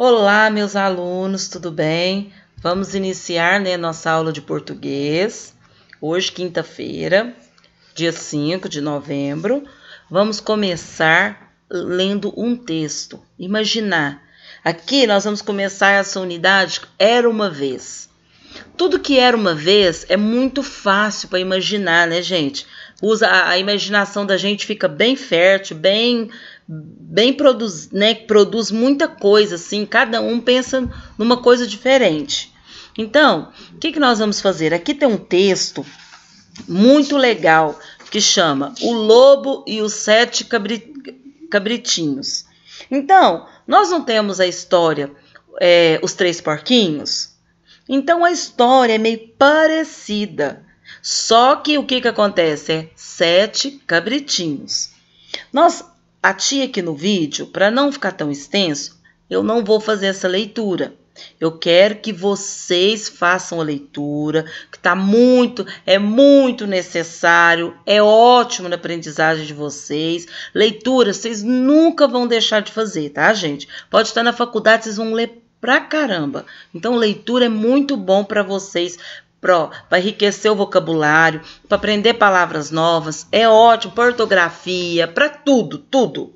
Olá, meus alunos, tudo bem? Vamos iniciar né, nossa aula de português. Hoje, quinta-feira, dia 5 de novembro, vamos começar lendo um texto. Imaginar. Aqui nós vamos começar essa unidade Era uma vez. Tudo que era uma vez é muito fácil para imaginar, né, gente? Usa a, a imaginação da gente fica bem fértil, bem bem produz, né, produz muita coisa assim, cada um pensa numa coisa diferente. Então, o que, que nós vamos fazer? Aqui tem um texto muito legal que chama O Lobo e os Sete Cabri Cabritinhos. Então, nós não temos a história é, Os Três Porquinhos? Então a história é meio parecida. Só que o que, que acontece? É sete cabritinhos. Nós a tia aqui no vídeo, para não ficar tão extenso, eu não vou fazer essa leitura. Eu quero que vocês façam a leitura, que tá muito, é muito necessário, é ótimo na aprendizagem de vocês. Leitura, vocês nunca vão deixar de fazer, tá, gente? Pode estar na faculdade, vocês vão ler pra caramba. Então, leitura é muito bom para vocês Pro, para enriquecer o vocabulário, para aprender palavras novas, é ótimo para ortografia, para tudo, tudo.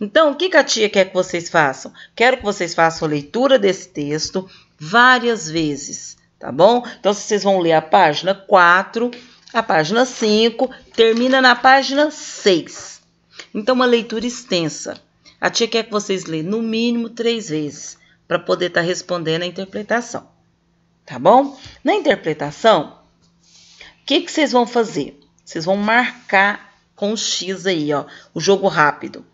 Então, o que, que a tia quer que vocês façam? Quero que vocês façam a leitura desse texto várias vezes, tá bom? Então, vocês vão ler a página 4, a página 5, termina na página 6. Então, uma leitura extensa. A tia quer que vocês leiam no mínimo três vezes para poder estar tá respondendo a interpretação tá bom? Na interpretação, o que, que vocês vão fazer? Vocês vão marcar com X aí, ó, o jogo rápido.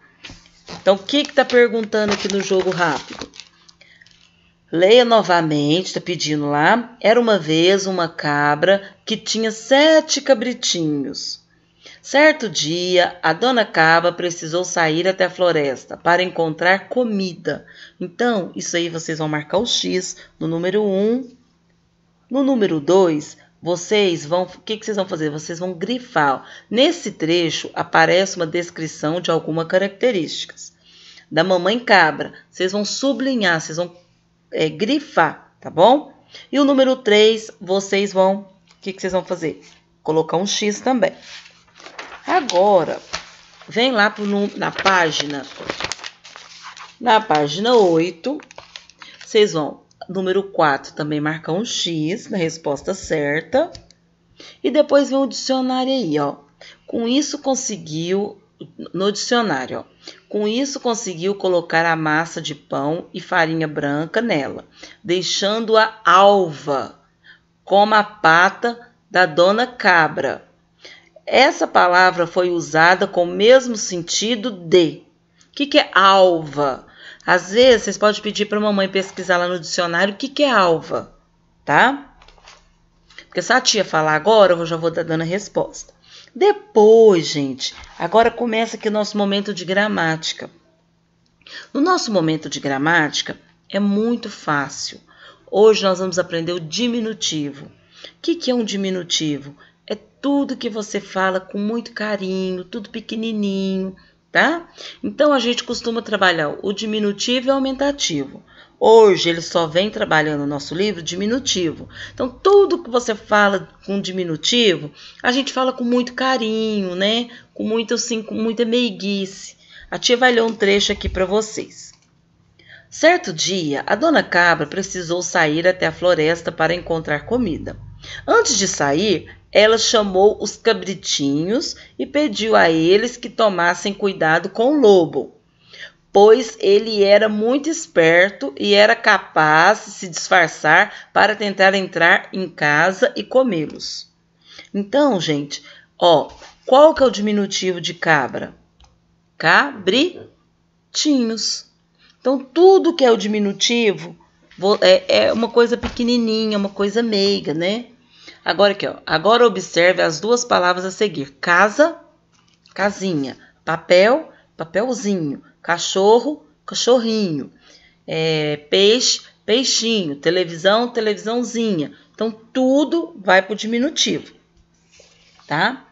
Então, o que está perguntando aqui no jogo rápido? Leia novamente, está pedindo lá. Era uma vez uma cabra que tinha sete cabritinhos. Certo dia, a dona Caba precisou sair até a floresta para encontrar comida. Então, isso aí vocês vão marcar o X no número 1 no número 2, vocês vão. O que, que, vocês vão fazer? Vocês vão grifar. Nesse trecho aparece uma descrição de algumas características. Da mamãe cabra. Vocês vão sublinhar, vocês vão é, grifar, tá bom? E o número 3, vocês vão. O que, que vocês vão fazer? Colocar um X também. Agora, vem lá pro, na página. Na página 8, vocês vão número 4 também marcar um X na resposta certa. E depois vem o dicionário aí, ó. Com isso conseguiu no dicionário, ó. Com isso conseguiu colocar a massa de pão e farinha branca nela, deixando-a alva, como a pata da dona cabra. Essa palavra foi usada com o mesmo sentido de. O que, que é alva? Às vezes, vocês podem pedir para a mamãe pesquisar lá no dicionário o que, que é alva, tá? Porque se a tia falar agora, eu já vou estar dando a resposta. Depois, gente, agora começa aqui o nosso momento de gramática. No nosso momento de gramática, é muito fácil. Hoje nós vamos aprender o diminutivo. O que, que é um diminutivo? É tudo que você fala com muito carinho, tudo pequenininho, tá? Então a gente costuma trabalhar o diminutivo e o aumentativo. Hoje ele só vem trabalhando o nosso livro diminutivo. Então tudo que você fala com diminutivo, a gente fala com muito carinho, né? Com muito assim, com muita meiguice. A tia vai ler um trecho aqui para vocês. Certo dia, a dona Cabra precisou sair até a floresta para encontrar comida. Antes de sair, ela chamou os cabritinhos e pediu a eles que tomassem cuidado com o lobo, pois ele era muito esperto e era capaz de se disfarçar para tentar entrar em casa e comê-los. Então, gente, ó, qual que é o diminutivo de cabra? Cabritinhos. Então, tudo que é o diminutivo é, é uma coisa pequenininha, uma coisa meiga, né? Agora aqui, ó. Agora observe as duas palavras a seguir: casa, casinha, papel, papelzinho, cachorro, cachorrinho, é, peixe, peixinho, televisão, televisãozinha. Então tudo vai para o diminutivo, tá?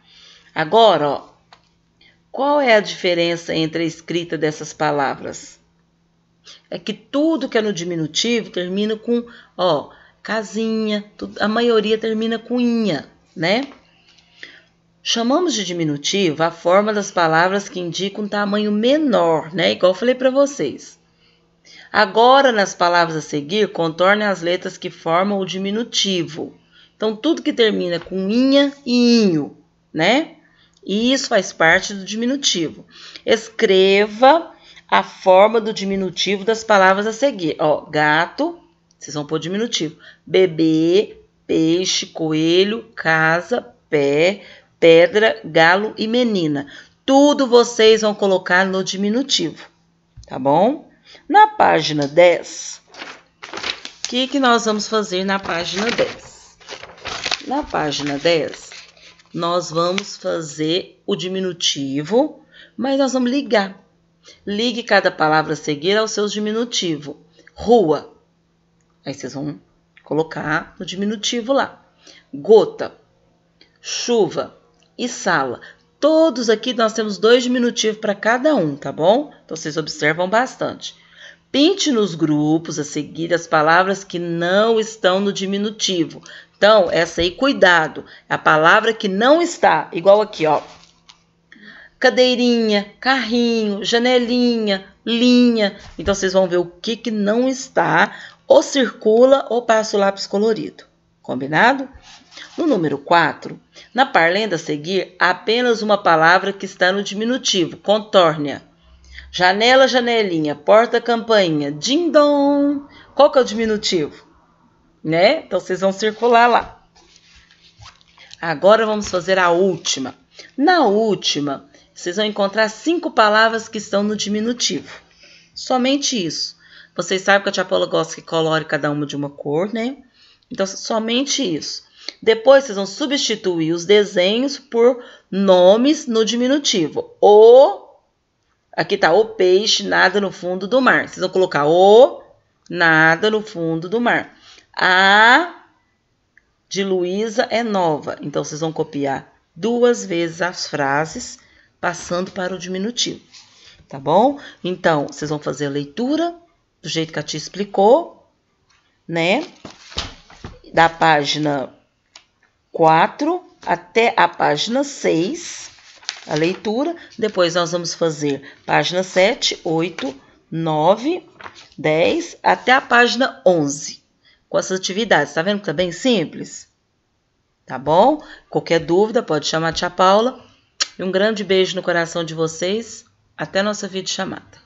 Agora, ó, qual é a diferença entre a escrita dessas palavras? É que tudo que é no diminutivo termina com ó casinha, tudo, a maioria termina com inha, né? Chamamos de diminutivo a forma das palavras que indicam um tamanho menor, né? Igual eu falei para vocês. Agora, nas palavras a seguir, contorne as letras que formam o diminutivo. Então, tudo que termina com inha e inho, né? E isso faz parte do diminutivo. Escreva a forma do diminutivo das palavras a seguir. Ó, gato, vocês vão pôr diminutivo. Bebê, peixe, coelho, casa, pé, pedra, galo e menina. Tudo vocês vão colocar no diminutivo, tá bom? Na página 10, o que, que nós vamos fazer na página 10? Na página 10, nós vamos fazer o diminutivo, mas nós vamos ligar. Ligue cada palavra a seguir ao seu diminutivo. Rua, Aí vocês vão colocar no diminutivo lá. Gota, chuva e sala. Todos aqui nós temos dois diminutivos para cada um, tá bom? Então vocês observam bastante. Pinte nos grupos a seguir as palavras que não estão no diminutivo. Então, essa aí, cuidado, a palavra que não está, igual aqui, ó cadeirinha, carrinho, janelinha, linha. Então vocês vão ver o que, que não está, ou circula ou passa o lápis colorido. Combinado? No número 4, na parlenda a seguir, apenas uma palavra que está no diminutivo, contórnia. Janela, janelinha, porta, campainha, dindom. Qual que é o diminutivo? Né? Então vocês vão circular lá. Agora vamos fazer a última. Na última, vocês vão encontrar cinco palavras que estão no diminutivo. Somente isso. Vocês sabem que a tia Paula gosta que colore cada uma de uma cor, né? Então, somente isso. Depois, vocês vão substituir os desenhos por nomes no diminutivo. O, aqui tá o peixe, nada no fundo do mar. Vocês vão colocar o, nada no fundo do mar. A de Luísa é nova. Então, vocês vão copiar duas vezes as frases passando para o diminutivo, tá bom? Então, vocês vão fazer a leitura do jeito que a tia explicou, né? Da página 4 até a página 6, a leitura. Depois nós vamos fazer página 7, 8, 9, 10 até a página 11 com essas atividades. Tá vendo que tá bem simples? Tá bom? Qualquer dúvida pode chamar a tia Paula e um grande beijo no coração de vocês. Até nossa videochamada.